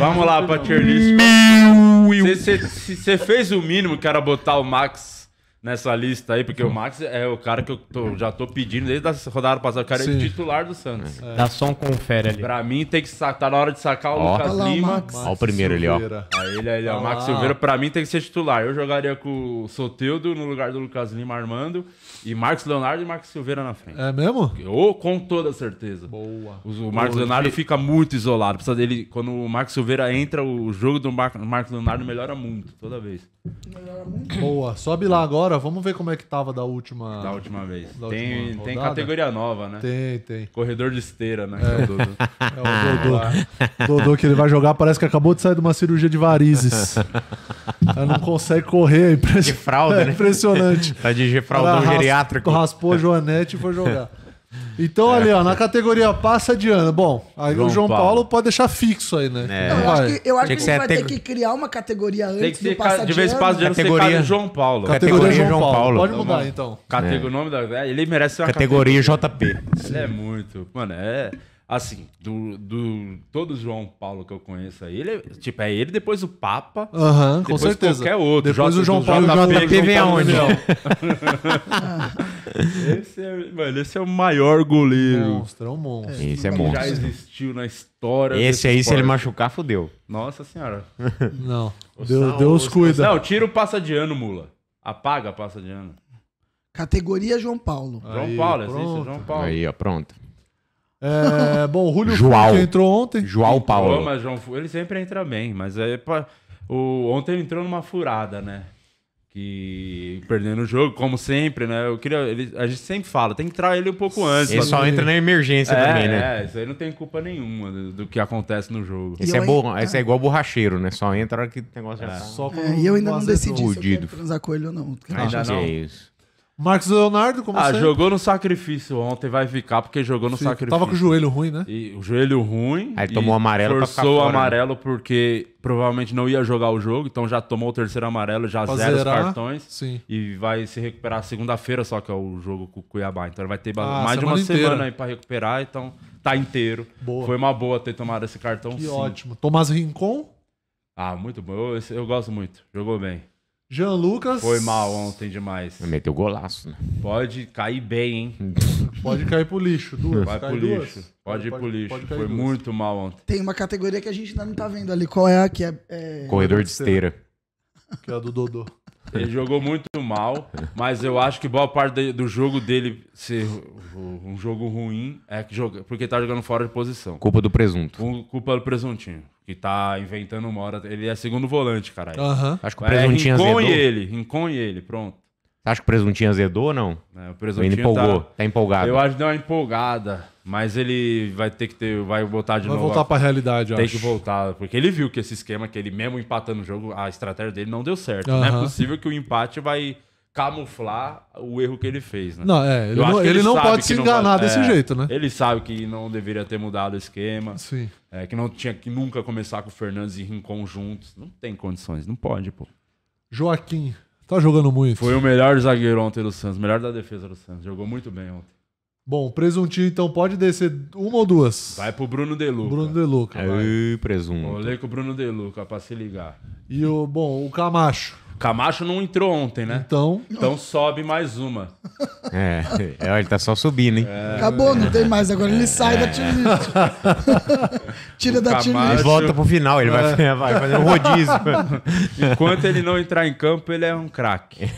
Vamos lá pra tier list. Você fez o mínimo, era botar o Max nessa lista aí, porque o uhum. Max é o cara que eu tô, já tô pedindo desde a rodada passada. O cara é Sim. é titular do Santos. É. Dá só um confere ali. Pra mim tem que sacar, tá na hora de sacar o Lucas lá, Lima. Olha o primeiro Silveira. ali, ó. Aí ele, ele ó, é o Max Silveira, pra mim tem que ser titular. Eu jogaria com o Soteudo no lugar do Lucas Lima Armando. E Marcos Leonardo e Marcos Silveira na frente. É mesmo? Ou com toda certeza. Boa. O, Marcos Boa. Leonardo fica muito isolado. Precisa dele. Quando o Marcos Silveira entra, o jogo do Mar Marcos Leonardo melhora muito, toda vez. Melhora muito. Boa. Sobe lá agora agora, vamos ver como é que tava da última. Da última vez. Da tem última tem categoria nova, né? Tem, tem. Corredor de esteira, né? É, é o Dodô. É o Dodô. Dodô que ele vai jogar, parece que acabou de sair de uma cirurgia de varizes. Ela não consegue correr, é impressionante. De fralda, é, né? Impressionante. Tá de fraldão geriátrico. Raspou a Joanete e foi jogar. Então, é. ali, ó, na categoria passa de ano. Bom, aí João o João Paulo. Paulo. pode deixar fixo aí, né? É. eu acho que, eu acho que, que a gente vai ter que criar uma categoria antes Tem que ser do passa de, de vez em quando categoria João Paulo. Categoria, categoria João, Paulo. Paulo. Pode mudar, então. Categoria, é. nome da. É, ele merece uma categoria. Categoria JP. Ele é muito. Mano, é assim, do, do todo João Paulo que eu conheço aí, ele é, tipo, é ele, depois o Papa, uhum, depois com certeza. qualquer outro. Depois J, o João Paulo JP, JP vem aonde? esse, é, mano, esse é o maior goleiro. Monstro, é um monstro. Esse é que monstro. já existiu na história. Esse aí, se ele machucar, fudeu. Nossa senhora. Não. Deus, Deus cuida. Não, tira o passa de ano, mula. Apaga a passa de ano. Categoria João Paulo. Aí, João Paulo, existe João Paulo. Aí, ó, pronto. É, bom, o Julio João. entrou ontem. João Paulo. Entrou, mas João, ele sempre entra bem, mas aí, é pra, o, ontem ele entrou numa furada, né? que perdendo o jogo, como sempre, né? Eu queria, ele, a gente sempre fala, tem que entrar ele um pouco antes. Ele só entra na emergência é, também, né? É, isso aí não tem culpa nenhuma do, do que acontece no jogo. Esse, é, aí, esse é igual borracheiro, né? Só entra na hora que o negócio é. é só é, e eu ainda não tá decidi se eu quero transar com ele ou não. Ainda não. não. É isso. Marcos Leonardo, como Ah, sempre. jogou no sacrifício ontem, vai ficar porque jogou no Sim, sacrifício. Tava com o joelho ruim, né? E o joelho ruim. Aí tomou amarelo pra ficar Forçou o fora, né? amarelo porque provavelmente não ia jogar o jogo, então já tomou o terceiro amarelo, já zero zerar, os cartões. sim. E vai se recuperar segunda-feira, só que é o jogo com o Cuiabá. Então vai ter Ah, mais de uma semana inteira. semana aí pra recuperar, então tá inteiro. Boa. Foi uma boa ter tomado esse cartão, Que sim. ótimo. Tomás Rincon, Ah, muito bom. Eu, eu gosto muito. Jogou bem. Jean Lucas. Foi mal ontem demais. Meteu golaço, né? Pode cair bem, hein? Pode cair pro lixo, duas. Vai Cai pro duas. lixo. Pode ir pro lixo. Foi duas. muito mal ontem. Tem uma categoria que a gente ainda não tá vendo ali. Qual é a que é. é... Corredor de esteira. Que é a do Dodô. Ele jogou muito mal, mas eu acho que boa parte do jogo dele ser um jogo ruim é que joga, porque tá jogando fora de posição. Culpa do presunto. culpa do presuntinho que tá inventando uma hora. Ele é segundo volante, caralho. Aham. Acho que o é, presuntinho é, Rincon azedou. e ele, Rincon e ele, pronto. Você acha que o presuntinho azedou ou não? É, o presuntinho ele empolgou, tá, tá, empolgado. Eu acho que deu uma empolgada, mas ele vai ter que ter, vai voltar de vai novo. Vai voltar pra realidade, Tem acho. que voltar, porque ele viu que esse esquema que ele mesmo empatando o jogo, a estratégia dele não deu certo. Aham. Não é possível que o empate vai camuflar o erro que ele fez, né? Não, é, ele não, ele ele não pode se enganar desse é, jeito, né? Ele sabe que não deveria ter mudado o esquema, Sim. É, que não tinha que nunca começar com o Fernandes e Rincon juntos. Não tem condições, não pode, pô. Joaquim, tá jogando muito. Foi o melhor zagueiro ontem do Santos, melhor da defesa do Santos. Jogou muito bem ontem. Bom, presuntinho, então pode descer uma ou duas. Vai pro Bruno Deluca. Bruno Deluca. Luca. Aí, presunto. Olhei com o Bruno Deluca Luca pra se ligar. E o, bom, o Camacho. Camacho não entrou ontem, né? Então. Então sobe mais uma. É, é ele tá só subindo, hein? É, Acabou, não tem mais. Agora ele sai é. da time. list. Tira o da Camacho... list. Ele volta pro final, ele vai, é. vai fazer um rodízio. Enquanto ele não entrar em campo, ele é um craque.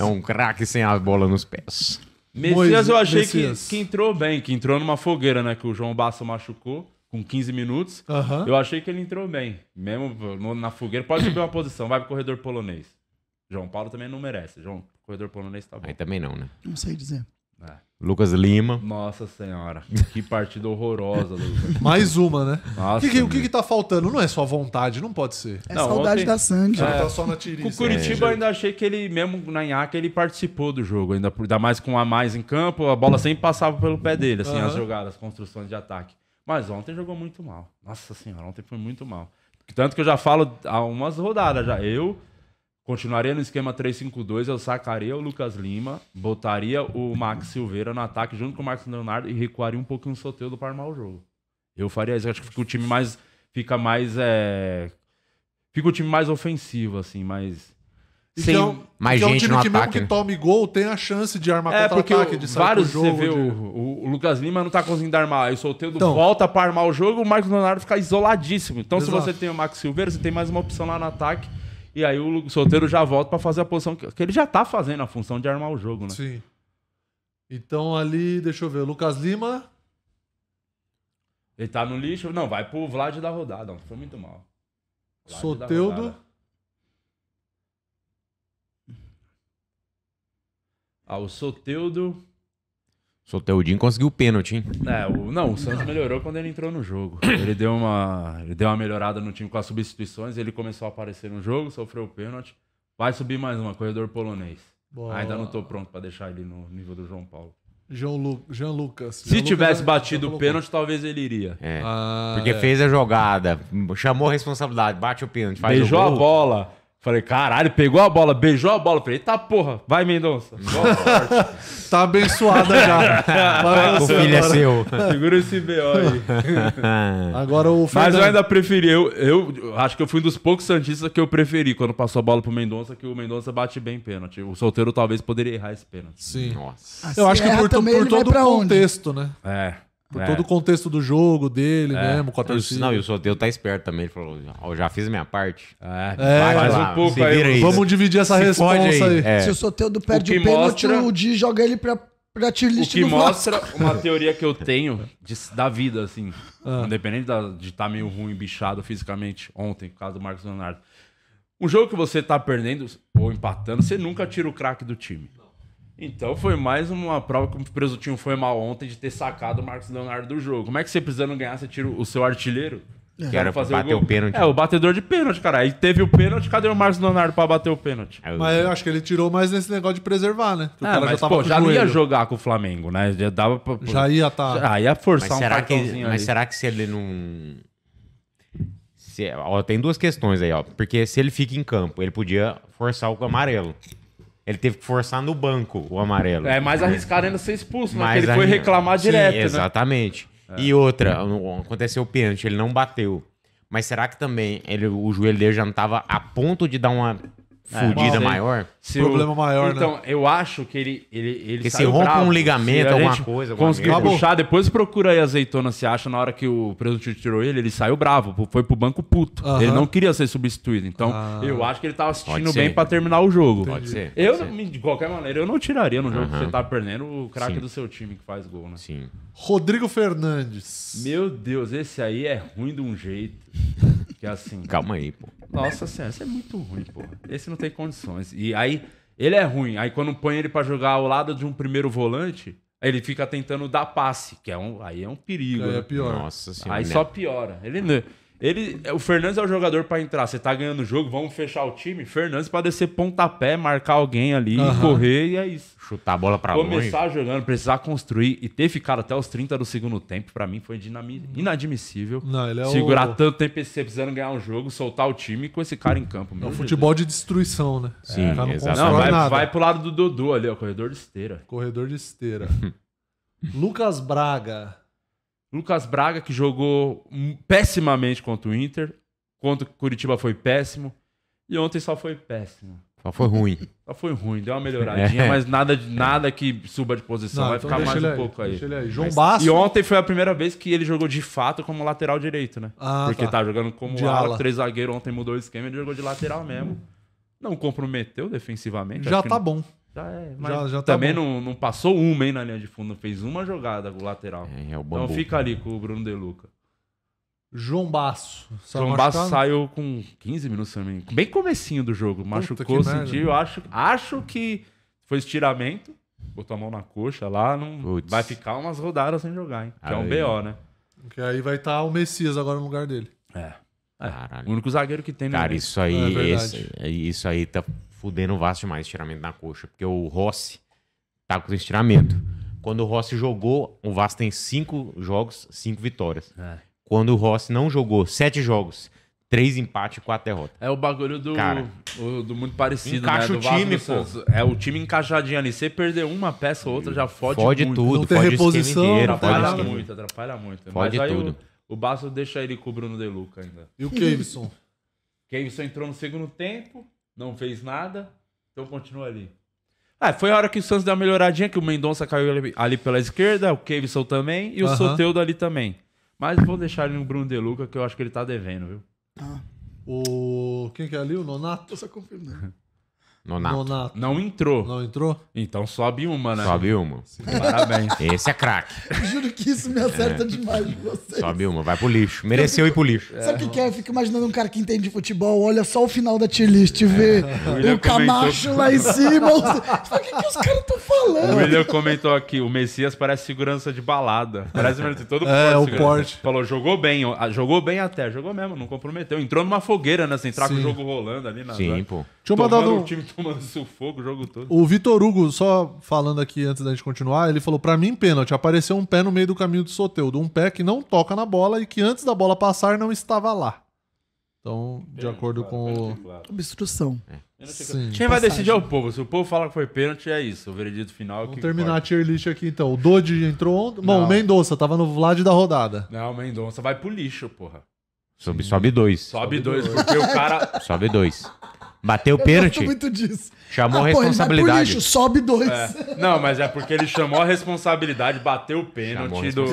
é um craque sem a bola nos pés. Messias, Moisés, eu achei Messias. Que, que entrou bem, que entrou numa fogueira, né? Que o João Basso machucou com 15 minutos. Eu achei que ele entrou bem. Mesmo na fogueira. Pode subir uma posição, vai pro corredor polonês. João Paulo também não merece. João, corredor polonês tá bom. Aí também não, né? Não sei dizer. É. Lucas Lima. Nossa senhora, que partida horrorosa, Lucas. Mais uma, né? Nossa, que, que, o que, tá faltando? Não é só vontade, não pode ser. É não, saudade ontem, da Sandy. É. é, tá só na Com o Curitiba é, eu ainda achei que ele, mesmo na Inhaca, ele participou do jogo. Ainda, ainda mais com a mais em campo, a bola sempre passava pelo pé dele, assim, uhum. as jogadas, as construções de ataque. Mas ontem jogou muito mal. Nossa senhora, ontem foi muito mal. Tanto que eu já falo há umas rodadas já. Eu continuaria no esquema 3-5-2, eu sacaria o Lucas Lima, botaria o Max Silveira no ataque junto com o Marcos Leonardo e recuaria um pouquinho o soteio para armar o jogo. Eu faria isso. Acho que o time mais. Fica mais. É... Fica o time mais ofensivo, assim, mais Sim, então, mais gente é um time no que ataque. mesmo que tome gol tem a chance de armar é, contra-ataque, de sair vários jogo. Você vê de... o, o, Lucas Lima não tá conseguindo armar. o Soteudo então, volta para armar o jogo, o Marcos Leonardo fica isoladíssimo. Então exato. se você tem o Max Silveira, você tem mais uma opção lá no ataque. E aí o Solteiro já volta para fazer a posição que, que ele já tá fazendo, a função de armar o jogo, né? Sim. Então ali, deixa eu ver, o Lucas Lima... Ele tá no lixo. Não, vai pro Vlad da rodada. Foi muito mal. Soteudo... o Soteudo. Soteudinho conseguiu o pênalti, hein? É, o, não, o Santos melhorou quando ele entrou no jogo. Ele deu, uma, ele deu uma melhorada no time com as substituições, ele começou a aparecer no jogo, sofreu o pênalti. Vai subir mais uma, corredor polonês. Boa. Ainda não tô pronto para deixar ele no nível do João Paulo. João, Lu, Jean Lucas. Se Jean tivesse é Lucas, batido o pênalti, talvez ele iria. É. Ah, porque é. fez a jogada, chamou a responsabilidade, bate o pênalti, faz Beijou o gol. a bola. Falei, caralho, pegou a bola, beijou a bola. Falei, eita porra, vai Mendonça. Boa sorte. tá abençoada já. Vai, o filho é seu. Segura esse BO aí. agora o Fernando... Mas eu ainda preferi, eu, eu acho que eu fui um dos poucos Santistas que eu preferi quando passou a bola pro Mendonça, que o Mendonça bate bem pênalti. O solteiro talvez poderia errar esse pênalti. Sim. Nossa. Ah, eu acho que por, por todo o contexto, onde? né? É. Por é. todo o contexto do jogo dele é. mesmo, com a torcida. Não, e o sorteio tá esperto também. Ele falou, "Eu já fiz minha parte. É, é um pouco aí. Vamos dividir essa se aí. aí. É. Se o sorteio do perde o, o pênalti, mostra... o Di joga ele pra, pra do list O que mostra Vasco. uma teoria que eu tenho de, da vida, assim. Ah. Independente da, de estar tá meio ruim, bichado fisicamente ontem, por causa do Marcos Leonardo. Um jogo que você tá perdendo ou empatando, você nunca tira o craque do time. Então foi mais uma prova que o Presutinho foi mal ontem de ter sacado o Marcos Leonardo do jogo. Como é que você precisando ganhar, você tira o seu artilheiro? É. Que era fazer bater o, o, pênalti. É, o batedor de pênalti, cara. Aí teve o pênalti, cadê o Marcos Leonardo pra bater o pênalti? É, mas eu acho que ele tirou mais nesse negócio de preservar, né? É, mas, já, pô, já não ia jogar com o Flamengo, né? Já dava pra, pô, Já ia tá. Já ia forçar mas um será que, Mas será que se ele não... Se, ó, tem duas questões aí, ó. Porque se ele fica em campo, ele podia forçar o amarelo. Ele teve que forçar no banco o amarelo. É mais arriscado ainda ser expulso, né? ele foi reclamar sim, direto. Né? Exatamente. Né? E outra, aconteceu o pênalti, ele não bateu. Mas será que também ele, o joelho dele já não estava a ponto de dar uma é, fudida maior. Se problema o, maior, então, né? Então, eu acho que ele. ele, ele se rompe bravo, um ligamento, alguma coisa. conseguiu merda. puxar, depois procura aí a azeitona se acha. Na hora que o presunto tirou ele, ele saiu bravo, foi pro banco puto. Uh -huh. Ele não queria ser substituído. Então, ah. eu acho que ele tava assistindo bem para terminar o jogo. Entendi. Pode ser. eu, pode ser. de qualquer maneira, eu não tiraria no jogo uh -huh. que você tá perdendo o craque do seu time que faz gol, né? Sim. Rodrigo Fernandes. Meu Deus, esse aí é ruim de um jeito. Que é assim. Né? Calma aí, pô. Nossa senhora, isso é muito ruim, pô. Esse não tem condições. E aí, ele é ruim. Aí quando põe ele para jogar ao lado de um primeiro volante, ele fica tentando dar passe, que é um, aí é um perigo. Aí é né? é pior. Nossa senhora. Aí né? só piora. Ele ele, o Fernandes é o jogador para entrar. Você tá ganhando o jogo, vamos fechar o time. Fernandes para descer pontapé, marcar alguém ali, uhum. correr e é isso. Chutar a bola para longe. Começar jogando, precisar construir e ter ficado até os 30 do segundo tempo, para mim foi inadmissível. Não, ele é Segurar o... tanto tempo você precisando ganhar um jogo, soltar o time com esse cara em campo. Meu é um futebol de destruição, né? Sim, é, não não, vai, nada. vai pro lado do Dudu ali, ó, corredor de esteira. Corredor de esteira. Lucas Braga. Lucas Braga, que jogou pessimamente contra o Inter. Contra o Curitiba foi péssimo. E ontem só foi péssimo. Só foi ruim. Só foi ruim, deu uma melhoradinha, é. mas nada, nada que suba de posição. Não, vai então ficar mais um aí, pouco aí. aí. João mas, Basso. E ontem foi a primeira vez que ele jogou de fato como lateral direito, né? Ah, Porque tá. tá jogando como de ala, três zagueiro, ontem mudou o esquema, ele jogou de lateral mesmo. Não comprometeu defensivamente. Já tá não... bom. Já é, mas já, já tá também não, não passou uma, hein, na linha de fundo. Fez uma jogada com o lateral. É, é o então bambu, então fica ali com o Bruno De Luca. João Basso. Tá João Basso saiu com 15 minutos também. Bem comecinho do jogo. Machucou, sentiu. Merda. Acho, acho que foi estiramento. Botou a mão na coxa lá. Não... Vai ficar umas rodadas sem jogar, hein? Que é um BO, né? Que aí vai estar tá o Messias agora no lugar dele. É. é. O único zagueiro que tem no Cara, isso aí, é esse, isso aí tá fudendo o Vasco demais, estiramento na coxa, porque o Rossi tá com estiramento. Quando o Rossi jogou, o Vasco tem cinco jogos, cinco vitórias. É. Quando o Rossi não jogou, sete jogos, três empates e quatro derrotas. É o bagulho do, Cara, o, do muito parecido, encaixa né? o time, pô. É o time encaixadinho ali. Você perder uma peça ou outra já fode, fode muito. Tudo, não fode reposição. Inteiro, atrapalha muito, atrapalha muito. Fode Mas tudo. O, o deixa ele com o Bruno De Luca ainda. E o Kevson? Kevson entrou no segundo tempo não fez nada, então continua ali. Ah, foi a hora que o Santos deu uma melhoradinha, que o Mendonça caiu ali, ali pela esquerda, o Kevson também e o uhum. Soteudo ali também. Mas vou deixar ali o Bruno De Luca, que eu acho que ele tá devendo, viu? Ah. O. Quem que é ali? O Nonato? Só confirmando. Nonato. Nonato. Não entrou. Não entrou? Então sobe uma, né? Sobe uma. Sim. Parabéns. Esse é craque. Juro que isso me acerta é. demais de você. Sobe uma, vai pro lixo. Mereceu ir pro lixo. É. Sabe o que, que é? Eu fico imaginando um cara que entende de futebol, olha só o final da tier list, é. vê é. o, o Camacho comentou... lá em cima. Os... o que, que os caras estão falando? O William comentou aqui: o Messias parece segurança de balada. Parece mesmo, todo É, é o porte. Falou, jogou bem, jogou bem até, jogou mesmo, não comprometeu. Entrou numa fogueira, né? Sem assim, entrar com o jogo rolando ali na. Sim, pô. Deixa eu mandar um tomando sufoco o jogo todo. O Vitor Hugo, só falando aqui antes da gente continuar, ele falou: para mim, pênalti. Apareceu um pé no meio do caminho do Soteudo. Um pé que não toca na bola e que antes da bola passar não estava lá. Então, de acordo claro, com. Pênalti, claro. Obstrução. É. Sim, Quem vai decidir é o povo. Se o povo fala que foi pênalti, é isso. O veredito final. É Vamos terminar importa. a tier list aqui então. O Dodi entrou ontem. Bom, o Mendonça tava no Vlad da rodada. Não, o Mendonça vai pro lixo, porra. Sobe, sobe dois. Sobe, sobe dois, dois, porque o cara. Sobe dois. Bateu o pênalti. muito disso. Chamou ah, a responsabilidade. Pô, lixo, sobe dois. É. Não, mas é porque ele chamou a responsabilidade, bateu o pênalti. Do...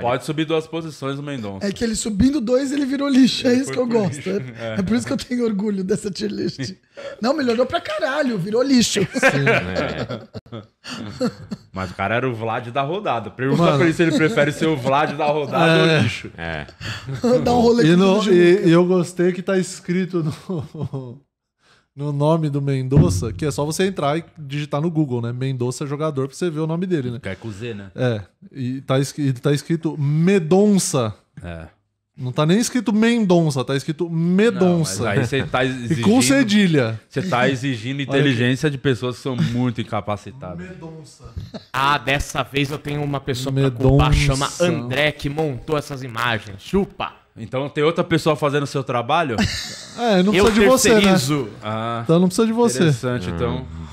Pode subir duas posições o Mendonça. É que ele subindo dois, ele virou lixo. É ele é isso que eu gosto. É. é. por isso que eu tenho orgulho dessa tier list. Não, melhorou pra caralho, virou lixo. Sim, né? Mas o cara era o Vlad da rodada. Pergunta Mano. pra ele se ele prefere ser o Vlad da rodada é. ou o lixo. É. Dá um rolê e, no, e, e eu gostei que tá escrito no. no nome do Mendonça, que é só você entrar e digitar no Google, né? Mendonça é jogador, pra você ver o nome dele, né? Quer com Z, né? É. E tá, e tá escrito Medonça. É. Não tá nem escrito Mendonça, tá escrito Medonça. Não, aí você tá exigindo. e com cedilha. Você tá exigindo inteligência de pessoas que são muito incapacitadas. Medonça. Ah, dessa vez eu tenho uma pessoa Medonça. chama André, que montou essas imagens. Chupa! Então tem outra pessoa fazendo o seu trabalho? é, não precisa eu de você, né? Ah, então não precisa de você. Interessante, então. Uhum.